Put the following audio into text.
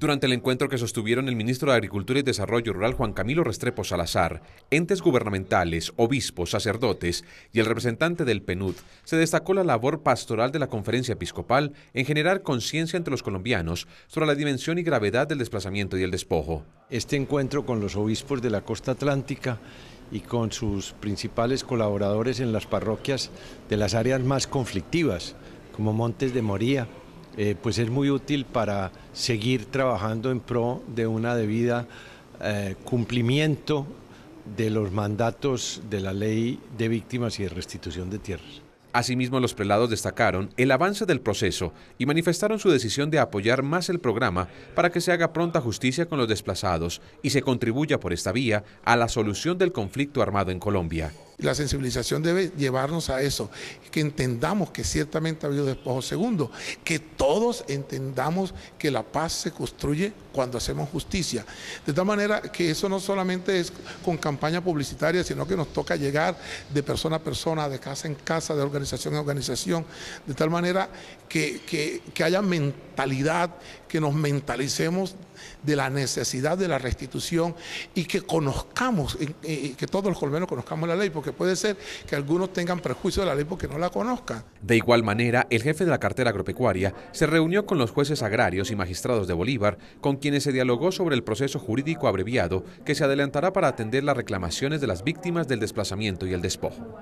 Durante el encuentro que sostuvieron el ministro de Agricultura y Desarrollo Rural Juan Camilo Restrepo Salazar, entes gubernamentales, obispos, sacerdotes y el representante del PNUD, se destacó la labor pastoral de la conferencia episcopal en generar conciencia entre los colombianos sobre la dimensión y gravedad del desplazamiento y el despojo. Este encuentro con los obispos de la costa atlántica y con sus principales colaboradores en las parroquias de las áreas más conflictivas, como Montes de Moría, eh, pues es muy útil para seguir trabajando en pro de una debida eh, cumplimiento de los mandatos de la ley de víctimas y de restitución de tierras. Asimismo, los prelados destacaron el avance del proceso y manifestaron su decisión de apoyar más el programa para que se haga pronta justicia con los desplazados y se contribuya por esta vía a la solución del conflicto armado en Colombia. La sensibilización debe llevarnos a eso, que entendamos que ciertamente ha habido despojo Segundo, que todos entendamos que la paz se construye cuando hacemos justicia. De tal manera que eso no solamente es con campaña publicitaria, sino que nos toca llegar de persona a persona, de casa en casa, de organización en organización, de tal manera que, haya mentalidad, que nos mentalicemos de la necesidad de la restitución y que conozcamos, eh, eh, que todos los colmenos conozcamos la ley, porque puede ser que algunos tengan prejuicio de la ley porque no la conozcan. De igual manera, el jefe de la cartera agropecuaria se reunió con los jueces agrarios y magistrados de Bolívar, con quienes se dialogó sobre el proceso jurídico abreviado que se adelantará para atender las reclamaciones de las víctimas del desplazamiento y el despojo.